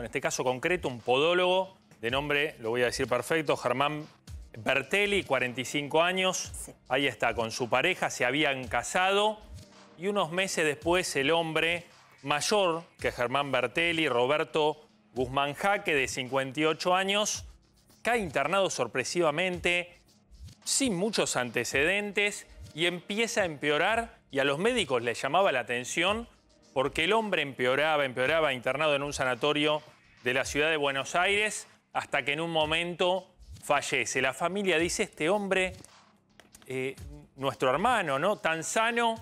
en este caso concreto, un podólogo de nombre, lo voy a decir perfecto, Germán Bertelli, 45 años. Ahí está, con su pareja, se habían casado. Y unos meses después, el hombre mayor que Germán Bertelli, Roberto Guzmán Jaque, de 58 años, cae internado sorpresivamente, sin muchos antecedentes, y empieza a empeorar. Y a los médicos les llamaba la atención porque el hombre empeoraba, empeoraba, internado en un sanatorio de la ciudad de Buenos Aires, hasta que en un momento fallece. La familia dice, este hombre, eh, nuestro hermano, ¿no? Tan sano,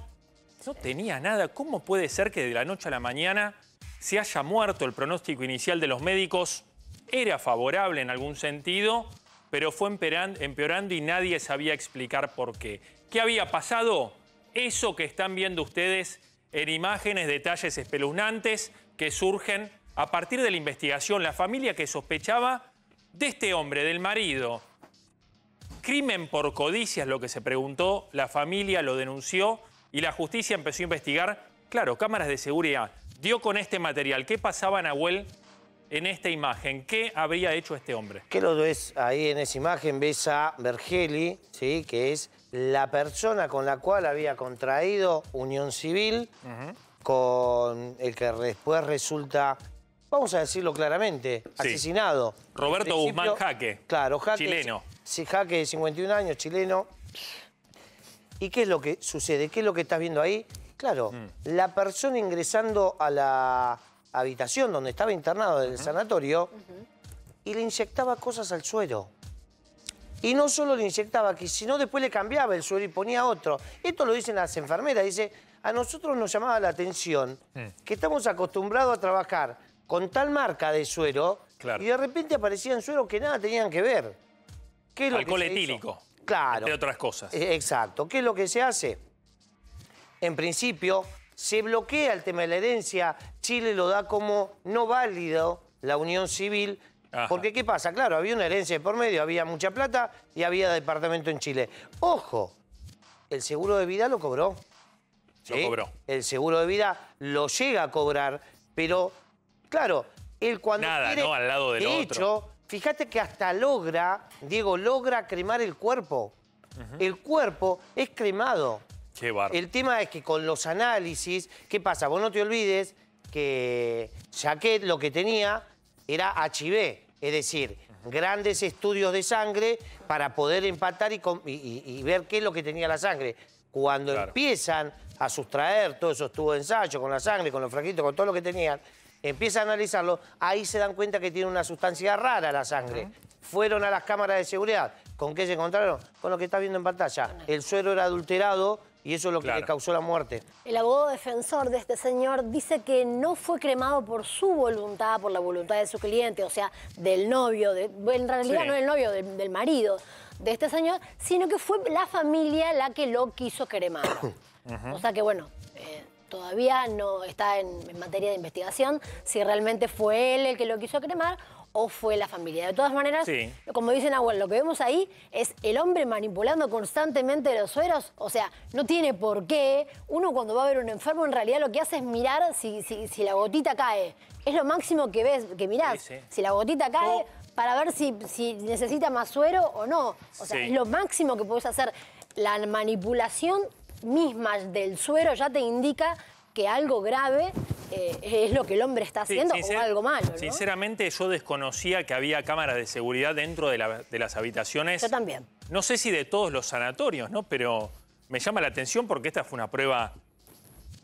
no tenía nada. ¿Cómo puede ser que de la noche a la mañana se haya muerto? El pronóstico inicial de los médicos era favorable en algún sentido, pero fue empeorando y nadie sabía explicar por qué. ¿Qué había pasado? Eso que están viendo ustedes en imágenes detalles espeluznantes que surgen a partir de la investigación. La familia que sospechaba de este hombre, del marido. Crimen por codicia es lo que se preguntó, la familia lo denunció y la justicia empezó a investigar, claro, cámaras de seguridad. Dio con este material. ¿Qué pasaba, Nahuel, en esta imagen? ¿Qué habría hecho este hombre? ¿Qué lo ves ahí en esa imagen? Ves a Vergeli, ¿sí? que es la persona con la cual había contraído unión civil, con el que después resulta, vamos a decirlo claramente, asesinado. Roberto Guzmán Jaque. Claro, Jaque. Chileno. Sí, Jaque de 51 años, chileno. ¿Y qué es lo que sucede? ¿Qué es lo que estás viendo ahí? Claro, mm. la persona ingresando a la habitación donde estaba internado del sanatorio y le inyectaba cosas al suelo y no solo le inyectaba aquí, sino después le cambiaba el suero y ponía otro. Esto lo dicen las enfermeras, dice, a nosotros nos llamaba la atención que estamos acostumbrados a trabajar con tal marca de suero y de repente aparecían sueros que nada tenían que ver. ¿Qué es lo Alcohol que etílico. Claro. De otras cosas. Eh, exacto. ¿Qué es lo que se hace? En principio, se bloquea el tema de la herencia. Chile lo da como no válido la unión civil porque, ¿qué pasa? Claro, había una herencia por medio, había mucha plata y había departamento en Chile. Ojo, el seguro de vida lo cobró. Lo cobró. El seguro de vida lo llega a cobrar, pero, claro, él cuando Nada, ¿no? Al lado del de hecho, fíjate que hasta logra, Diego, logra cremar el cuerpo. El cuerpo es cremado. Qué El tema es que con los análisis, ¿qué pasa? Vos no te olvides que Jaquet lo que tenía era HIV. Es decir, grandes estudios de sangre para poder empatar y, ver qué es lo que tenía la sangre. Cuando empiezan a sustraer todos esos tubos de ensayo con la sangre, con los franquitos, con todo lo que tenían, empiezan a analizarlo, ahí se dan cuenta que tiene una sustancia rara la sangre. Fueron a las cámaras de seguridad. ¿Con qué se encontraron? Con lo que está viendo en pantalla. El suero era adulterado y eso es lo que le causó la muerte. El abogado defensor de este señor dice que no fue cremado por su voluntad, por la voluntad de su cliente, o sea, del novio, en realidad no del novio, del, marido de este señor, sino que fue la familia la que lo quiso cremar. O sea que bueno, eh, todavía no está en, materia de investigación si realmente fue él el que lo quiso cremar o fue la familia. De todas maneras, como dicen agua lo que vemos ahí es el hombre manipulando constantemente los sueros. O sea, no tiene por qué. Uno cuando va a ver un enfermo, en realidad lo que hace es mirar si, la gotita cae. Es lo máximo que ves, que mirás. Si la gotita cae, para ver si, si, necesita más suero o no. O sea, es lo máximo que puedes hacer. La manipulación misma del suero ya te indica que algo grave eh, es lo que el hombre está haciendo o algo malo. Sinceramente, yo desconocía que había cámaras de seguridad dentro de, las habitaciones. Yo también. No sé si de todos los sanatorios, ¿no? Pero me llama la atención porque esta fue una prueba,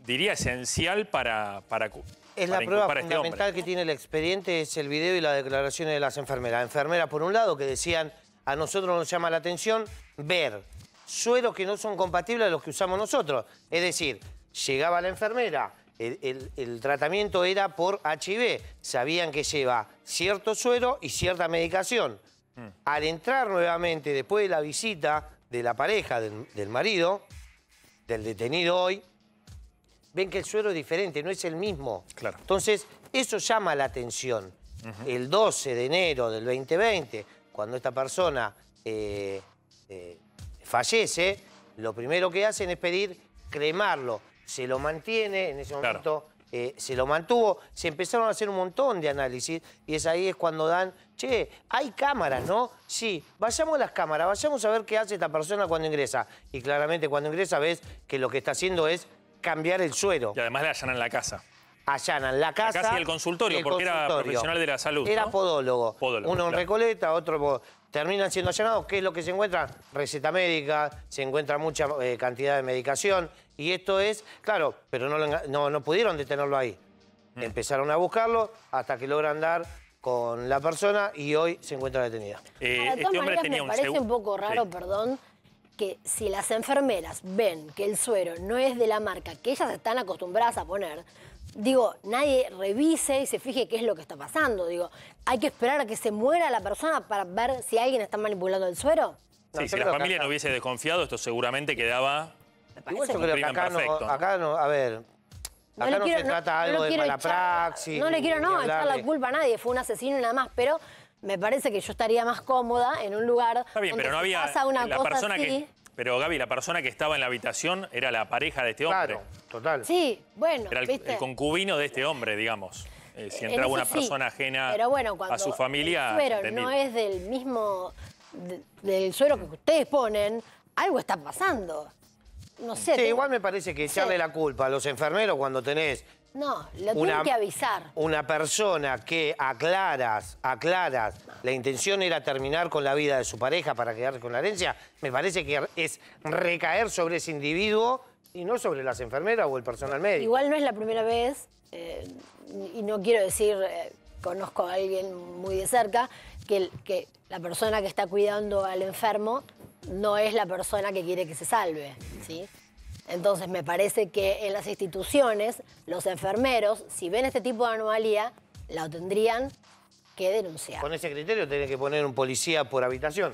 diría, esencial para, para, es la prueba este fundamental que tiene el expediente, es el video y las declaraciones de las enfermeras. Enfermeras, por un lado, que decían, a nosotros nos llama la atención ver sueros que no son compatibles a los que usamos nosotros. Es decir, llegaba la enfermera, el, tratamiento era por HIV. Sabían que lleva cierto suero y cierta medicación. Mm. Al entrar nuevamente, después de la visita de la pareja, del, marido, del detenido hoy, ven que el suero es diferente, no es el mismo. Claro. Entonces, eso llama la atención. El 12 de enero del 2020, cuando esta persona eh, eh, fallece, lo primero que hacen es pedir cremarlo se lo mantiene, en ese momento eh, se lo mantuvo, se empezaron a hacer un montón de análisis y es ahí es cuando dan, che, hay cámaras, ¿no? Sí, vayamos a las cámaras, vayamos a ver qué hace esta persona cuando ingresa. Y claramente cuando ingresa ves que lo que está haciendo es cambiar el suero. Y además le allanan la casa allanan la casa. La casa y el consultorio, porque era profesional de la salud. Era podólogo. Uno en Recoleta, otro terminan siendo allanados. ¿Qué es lo que se encuentra? Receta médica, se encuentra mucha eh, cantidad de medicación. Y esto es, claro, pero no, no, pudieron detenerlo ahí. Mm. Empezaron a buscarlo hasta que logran dar con la persona y hoy se encuentra detenida. Ah, eh, este me parece un poco raro, perdón, que si las enfermeras ven que el suero no es de la marca que ellas están acostumbradas a poner, digo, nadie revise y se fije qué es lo que está pasando. Digo, hay que esperar a que se muera la persona para ver si alguien está manipulando el suero. si la familia no hubiese desconfiado, esto seguramente quedaba. Igual yo creo que acá perfecto. no, acá no, a ver, no Acá no se trata algo de mala praxis. No le quiero no echar la culpa a nadie, fue un asesino y nada más, pero me parece que yo estaría más cómoda en un lugar Está bien, donde pero no había pasa una cosa persona así. que pero Gaby, la persona que estaba en la habitación era la pareja de este hombre. Claro, total. Sí, bueno. Era el, concubino de este hombre, digamos. Eh, si entraba una persona ajena a su familia. Pero no es del mismo. del suelo que ustedes ponen, algo está pasando no igual me parece que echarle la culpa a los enfermeros cuando tenés... No, lo una, que avisar. Una persona que aclaras, aclaras, la intención era terminar con la vida de su pareja para quedarse con la herencia, me parece que es recaer sobre ese individuo y no sobre las enfermeras o el personal médico. Igual no es la primera vez, eh, y no quiero decir, eh, conozco a alguien muy de cerca, que, que la persona que está cuidando al enfermo no es la persona que quiere que se salve. Entonces me parece que en las instituciones, los enfermeros, si ven este tipo de anomalía, la tendrían que denunciar. Con ese criterio tiene que poner un policía por habitación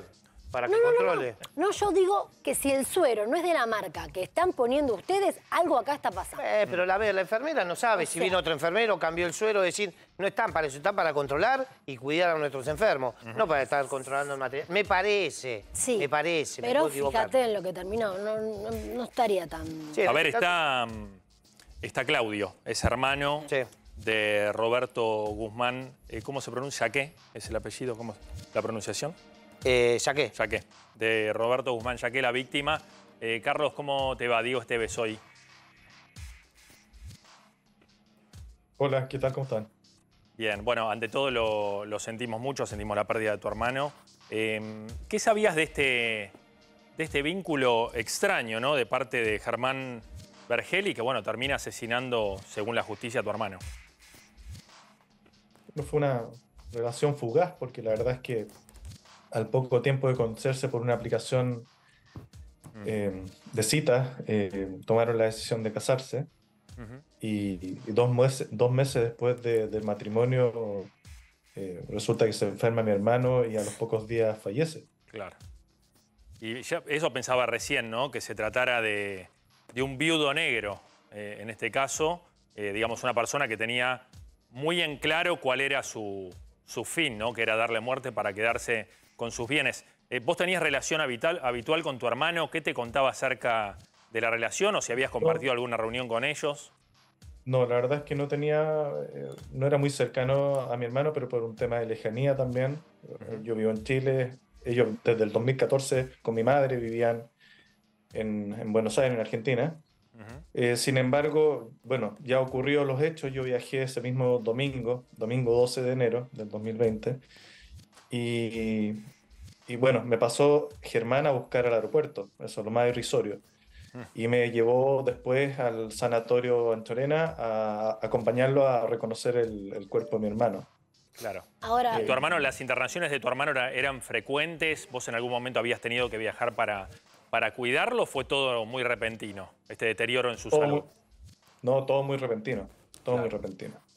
para que controle. No, yo digo que si el suero no es de la marca que están poniendo ustedes, algo acá está pasando. Eh, pero la, la enfermera no sabe si viene vino otro enfermero, cambió el suero, decir, no están para eso, están para controlar y cuidar a nuestros enfermos, no para estar controlando el material. Me parece, sí, me parece, pero fíjate en lo que terminó, no, no estaría tan... a ver, está, está Claudio, es hermano... de Roberto Guzmán. Eh, ¿Cómo se pronuncia? ¿Qué? ¿Es el apellido? ¿Cómo es la pronunciación? Eh, Jaqué. de Roberto Guzmán Jaqué, la víctima. Eh, Carlos, ¿cómo te va? Digo, este beso hoy. Hola, ¿qué tal? ¿Cómo están? Bien, bueno, ante todo lo, sentimos mucho, sentimos la pérdida de tu hermano. Em, ¿Qué sabías de este, de este vínculo extraño, ¿no? De parte de Germán Vergeli, que bueno, termina asesinando, según la justicia, a tu hermano. No fue una relación fugaz, porque la verdad es que al poco tiempo de conocerse por una aplicación eh, de citas, eh, tomaron la decisión de casarse. y, dos, meses, dos meses después del matrimonio, eh, resulta que se enferma mi hermano y a los pocos días fallece. Claro. Y eso pensaba recién, ¿no? Que se tratara de, de un viudo negro, en este caso, digamos, una persona que tenía muy en claro cuál era su, su fin, ¿no? Que era darle muerte para quedarse con sus bienes. Eh, ¿Vos tenías relación habitual, habitual con tu hermano? ¿Qué te contaba acerca de la relación o si habías compartido alguna reunión con ellos? No, la verdad es que no tenía, eh, no era muy cercano a mi hermano, pero por un tema de lejanía también. Yo vivo en Chile, ellos desde el 2014 con mi madre vivían en, Buenos Aires, en Argentina. Eh, sin embargo, bueno, ya ocurrió los hechos, yo viajé ese mismo domingo, domingo 12 de enero del 2020. Y, bueno, me pasó Germán a buscar al aeropuerto, eso es lo más irrisorio. Ah. Y me llevó después al sanatorio Anchorena a acompañarlo a reconocer el, cuerpo de mi hermano. Claro. Ahora. ¿Tu hermano, las internaciones de tu hermano eran frecuentes? ¿Vos en algún momento habías tenido que viajar para, para cuidarlo? ¿Fue todo muy repentino? Este deterioro en su salud. no, todo muy repentino. Todo muy repentino.